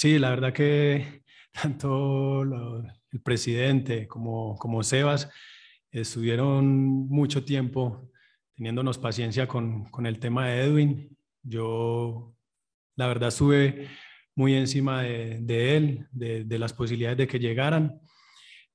Sí, la verdad que tanto el presidente como, como Sebas estuvieron mucho tiempo teniéndonos paciencia con, el tema de Edwin. Yo, la verdad, estuve muy encima de, él, de, de, las posibilidades de que llegaran,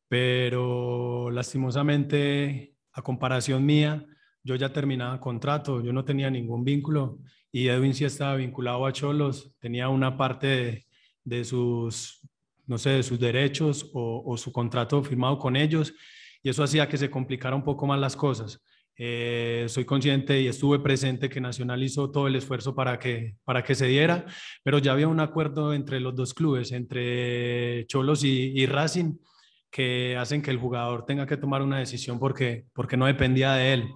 pero lastimosamente, a comparación mía, yo ya terminaba contrato, yo no tenía ningún vínculo y Edwin sí estaba vinculado a Cholos, tenía una parte de, de sus, no sé, de sus derechos o, su contrato firmado con ellos y eso hacía que se complicara un poco más las cosas. Eh, soy consciente y estuve presente que Nacional hizo todo el esfuerzo para que, para que se diera, pero ya había un acuerdo entre los dos clubes, entre Cholos y, Racing, que hacen que el jugador tenga que tomar una decisión porque, porque no dependía de él.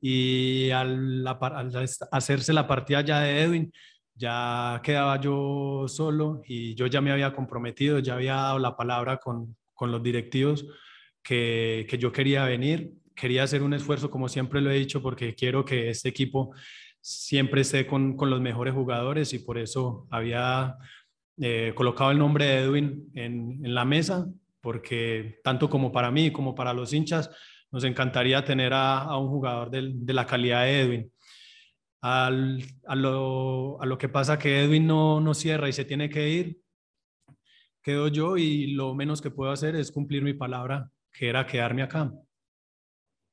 Y al, al hacerse la partida ya de Edwin, ya quedaba yo solo y yo ya me había comprometido, ya había dado la palabra con, los directivos que, yo quería venir, quería hacer un esfuerzo, como siempre lo he dicho, porque quiero que este equipo siempre esté con, los mejores jugadores y por eso había eh, colocado el nombre de Edwin en, la mesa, porque tanto como para mí como para los hinchas, nos encantaría tener a, un jugador de la calidad de Edwin a, lo, que pasa que Edwin no, no cierra y se tiene que ir, quedo yo y lo menos que puedo hacer es cumplir mi palabra, que era quedarme acá.